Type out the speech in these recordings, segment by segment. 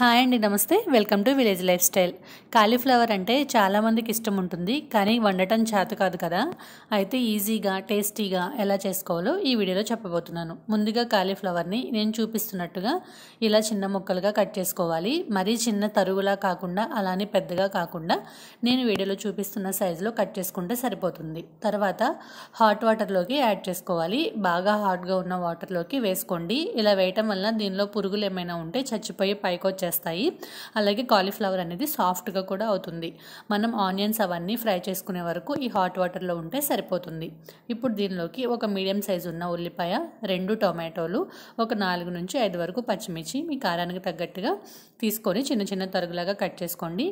hi అండి నమస్తే welcome to village lifestyle cauliflower అంటే చాలామందికి ఇష్టం ఉంటుంది కానీ వండటం చేత కాదు కదా అయితే ఈజీగా టేస్టీగా ఎలా చేసుకోవాలో ఈ వీడియోలో చెప్పబోతున్నాను ముందుగా కాలీఫ్లవర్ని నేను చూపిస్తున్నట్టుగా ఇలా చిన్న ముక్కలుగా కట్ చేసుకోవాలి మరీ చిన్న తరుగులా కాకుండా అలానే పెద్దగా కాకుండా నేను వీడియోలో చూపిస్తున్న సైజులో కట్ చేసుకుంటే సరిపోతుంది తర్వాత హాట్ వాటర్లోకి యాడ్ చేసుకోవాలి బాగా హాట్గా ఉన్న వాటర్లోకి వేసుకోండి ఇలా వేయటం వల్ల దీనిలో పురుగులు ఏమైనా ఉంటే చచ్చిపోయి పైకి చేస్తాయి అలాగే కాలీఫ్లవర్ అనేది సాఫ్ట్గా కూడా అవుతుంది మనం ఆనియన్స్ అవన్నీ ఫ్రై చేసుకునే వరకు ఈ హాట్ వాటర్లో ఉంటే సరిపోతుంది ఇప్పుడు దీనిలోకి ఒక మీడియం సైజు ఉన్న ఉల్లిపాయ రెండు టొమాటోలు ఒక నాలుగు నుంచి ఐదు వరకు పచ్చిమిర్చి మీ కారానికి తగ్గట్టుగా తీసుకొని చిన్న చిన్న తరుగులాగా కట్ చేసుకోండి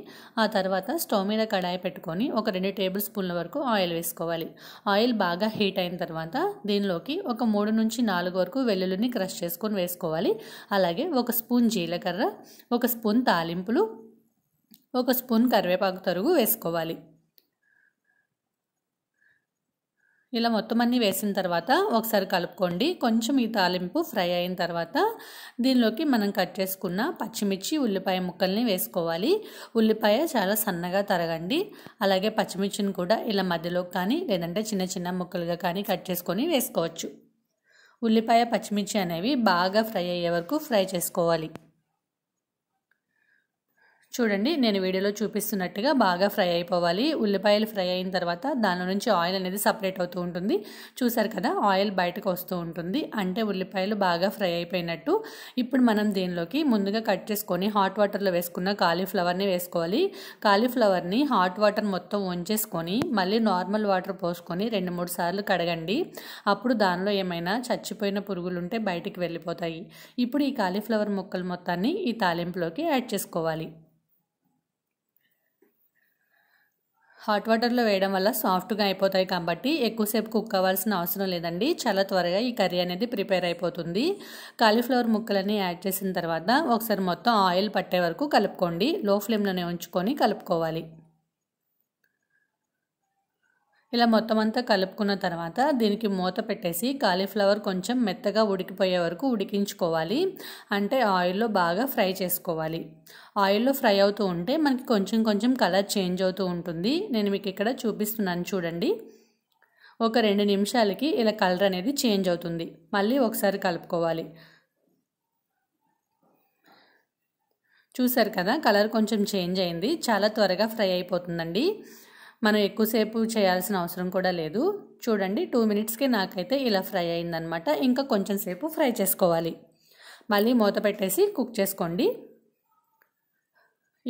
ఆ తర్వాత స్టవ్ మీద కడాయి పెట్టుకొని ఒక రెండు టేబుల్ స్పూన్ల వరకు ఆయిల్ వేసుకోవాలి ఆయిల్ బాగా హీట్ అయిన తర్వాత దీనిలోకి ఒక మూడు నుంచి నాలుగు వరకు వెల్లుల్లిని క్రష్ చేసుకొని వేసుకోవాలి అలాగే ఒక స్పూన్ జీలకర్ర ఒక స్పూన్ తాలింపులు ఒక స్పూన్ కరివేపాకు తరుగు వేసుకోవాలి ఇలా మొత్తం అన్నీ వేసిన తర్వాత ఒకసారి కలుపుకోండి కొంచెం ఈ తాలింపు ఫ్రై అయిన తర్వాత దీనిలోకి మనం కట్ చేసుకున్న పచ్చిమిర్చి ఉల్లిపాయ ముక్కల్ని వేసుకోవాలి ఉల్లిపాయ చాలా సన్నగా తరగండి అలాగే పచ్చిమిర్చిని కూడా ఇలా మధ్యలో కానీ లేదంటే చిన్న చిన్న ముక్కలుగా కానీ కట్ చేసుకొని వేసుకోవచ్చు ఉల్లిపాయ పచ్చిమిర్చి అనేవి బాగా ఫ్రై అయ్యే వరకు ఫ్రై చేసుకోవాలి చూడండి నేను వీడియోలో చూపిస్తున్నట్టుగా బాగా ఫ్రై అయిపోవాలి ఉల్లిపాయలు ఫ్రై అయిన తర్వాత దాని నుంచి ఆయిల్ అనేది సపరేట్ అవుతూ ఉంటుంది చూసారు కదా ఆయిల్ బయటకు వస్తూ ఉంటుంది అంటే ఉల్లిపాయలు బాగా ఫ్రై అయిపోయినట్టు ఇప్పుడు మనం దీనిలోకి ముందుగా కట్ చేసుకొని హాట్ వాటర్లో వేసుకున్న కాలీఫ్లవర్ని వేసుకోవాలి కాలీఫ్లవర్ని హాట్ వాటర్ మొత్తం వంచేసుకొని మళ్ళీ నార్మల్ వాటర్ పోసుకొని రెండు మూడు సార్లు కడగండి అప్పుడు దానిలో ఏమైనా చచ్చిపోయిన పురుగులు ఉంటే బయటికి వెళ్ళిపోతాయి ఇప్పుడు ఈ కాలీఫ్లవర్ ముక్కలు మొత్తాన్ని ఈ తాలింపులోకి యాడ్ చేసుకోవాలి హాట్ వాటర్లో వేయడం వల్ల సాఫ్ట్గా అయిపోతాయి కాబట్టి ఎక్కువసేపు కుక్ అవ్వాల్సిన అవసరం లేదండి చాలా త్వరగా ఈ కర్రీ అనేది ప్రిపేర్ అయిపోతుంది కాలీఫ్లవర్ ముక్కలని యాడ్ చేసిన తర్వాత ఒకసారి మొత్తం ఆయిల్ పట్టే వరకు కలుపుకోండి లో ఫ్లేమ్లోనే ఉంచుకొని కలుపుకోవాలి ఇలా మొత్తం అంతా కలుపుకున్న తర్వాత దీనికి మూత పెట్టేసి కాలీఫ్లవర్ కొంచెం మెత్తగా ఉడికిపోయే వరకు ఉడికించుకోవాలి అంటే ఆయిల్లో బాగా ఫ్రై చేసుకోవాలి ఆయిల్లో ఫ్రై అవుతూ ఉంటే మనకి కొంచెం కొంచెం కలర్ చేంజ్ అవుతూ ఉంటుంది నేను మీకు ఇక్కడ చూపిస్తున్నాను చూడండి ఒక రెండు నిమిషాలకి ఇలా కలర్ అనేది చేంజ్ అవుతుంది మళ్ళీ ఒకసారి కలుపుకోవాలి చూసారు కదా కలర్ కొంచెం చేంజ్ అయింది చాలా త్వరగా ఫ్రై అయిపోతుందండి మనం ఎక్కువసేపు చేయాల్సిన అవసరం కూడా లేదు చూడండి టూ మినిట్స్కి నాకైతే ఇలా ఫ్రై అయిందనమాట ఇంకా కొంచెం సేపు ఫ్రై చేసుకోవాలి మళ్ళీ మూత పెట్టేసి కుక్ చేసుకోండి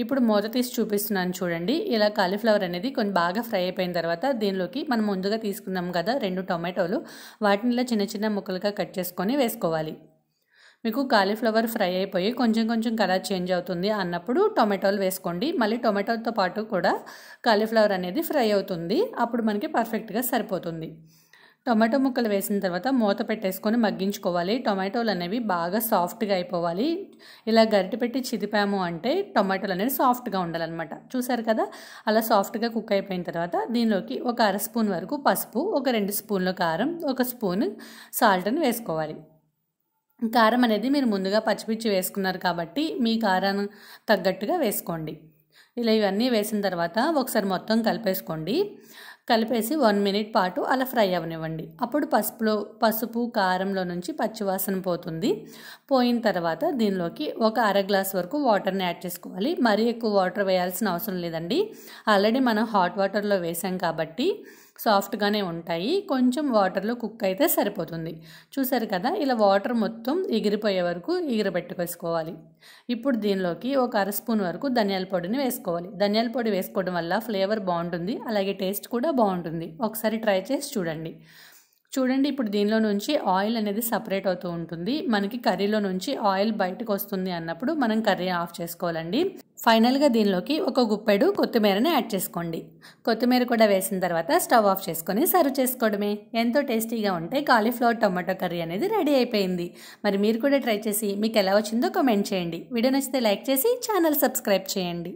ఇప్పుడు మూత తీసి చూపిస్తున్నాను చూడండి ఇలా కాలీఫ్లవర్ అనేది కొన్ని బాగా ఫ్రై అయిపోయిన తర్వాత దీనిలోకి మనం ముందుగా తీసుకున్నాం కదా రెండు టొమాటోలు వాటిని ఇలా చిన్న చిన్న ముక్కలుగా కట్ చేసుకొని వేసుకోవాలి మీకు కాలీఫ్లవర్ ఫ్రై అయిపోయి కొంచెం కొంచెం కలర్ చేంజ్ అవుతుంది అన్నప్పుడు టొమాటోలు వేసుకోండి మళ్ళీ టొమాటోతో పాటు కూడా కాలీఫ్లవర్ అనేది ఫ్రై అవుతుంది అప్పుడు మనకి పర్ఫెక్ట్గా సరిపోతుంది టొమాటో ముక్కలు వేసిన తర్వాత మూత పెట్టేసుకొని మగ్గించుకోవాలి టొమాటోలు అనేవి బాగా సాఫ్ట్గా అయిపోవాలి ఇలా గరిటె పెట్టి చిదిపాము అంటే టొమాటోలు అనేవి సాఫ్ట్గా ఉండాలన్నమాట చూసారు కదా అలా సాఫ్ట్గా కుక్ అయిపోయిన తర్వాత దీనిలోకి ఒక అర స్పూన్ వరకు పసుపు ఒక రెండు స్పూన్ల కారం ఒక స్పూన్ సాల్ట్ని వేసుకోవాలి కారం అనేది మీరు ముందుగా పచ్చిమిర్చి వేసుకున్నారు కాబట్టి మీ కారాన్ని తగ్గట్టుగా వేసుకోండి ఇలా ఇవన్నీ వేసిన తర్వాత ఒకసారి మొత్తం కలిపేసుకోండి కలిపేసి వన్ మినిట్ పాటు అలా ఫ్రై అవనివ్వండి అప్పుడు పసుపులో పసుపు కారంలో నుంచి పచ్చివాసన పోతుంది పోయిన తర్వాత దీనిలోకి ఒక అర గ్లాస్ వరకు వాటర్ని యాడ్ చేసుకోవాలి మరీ ఎక్కువ వాటర్ వేయాల్సిన అవసరం లేదండి ఆల్రెడీ మనం హాట్ వాటర్లో వేసాం కాబట్టి సాఫ్ట్గానే ఉంటాయి కొంచెం వాటర్లో కుక్ అయితే సరిపోతుంది చూసారు కదా ఇలా వాటర్ మొత్తం ఎగిరిపోయే వరకు ఎగిరబెట్టుకోసుకోవాలి ఇప్పుడు దీనిలోకి ఒక అర స్పూన్ వరకు ధనియాల పొడిని వేసుకోవాలి ధనియాల పొడి వేసుకోవడం వల్ల ఫ్లేవర్ బాగుంటుంది అలాగే టేస్ట్ కూడా బాగుంటుంది ఒకసారి ట్రై చేసి చూడండి చూడండి ఇప్పుడు దీనిలో నుంచి ఆయిల్ అనేది సపరేట్ అవుతూ ఉంటుంది మనకి కర్రీలో నుంచి ఆయిల్ బయటకు వస్తుంది అన్నప్పుడు మనం కర్రీ ఆఫ్ చేసుకోవాలండి ఫైనల్గా దీనిలోకి ఒక గుప్పెడు కొత్తిమీరని యాడ్ చేసుకోండి కొత్తిమీర కూడా వేసిన తర్వాత స్టవ్ ఆఫ్ చేసుకొని సర్వ్ చేసుకోవడమే ఎంతో టేస్టీగా ఉంటే కాలీఫ్లవర్ టొమాటో కర్రీ అనేది రెడీ అయిపోయింది మరి మీరు కూడా ట్రై చేసి మీకు ఎలా వచ్చిందో కమెంట్ చేయండి వీడియో నచ్చితే లైక్ చేసి ఛానల్ సబ్స్క్రైబ్ చేయండి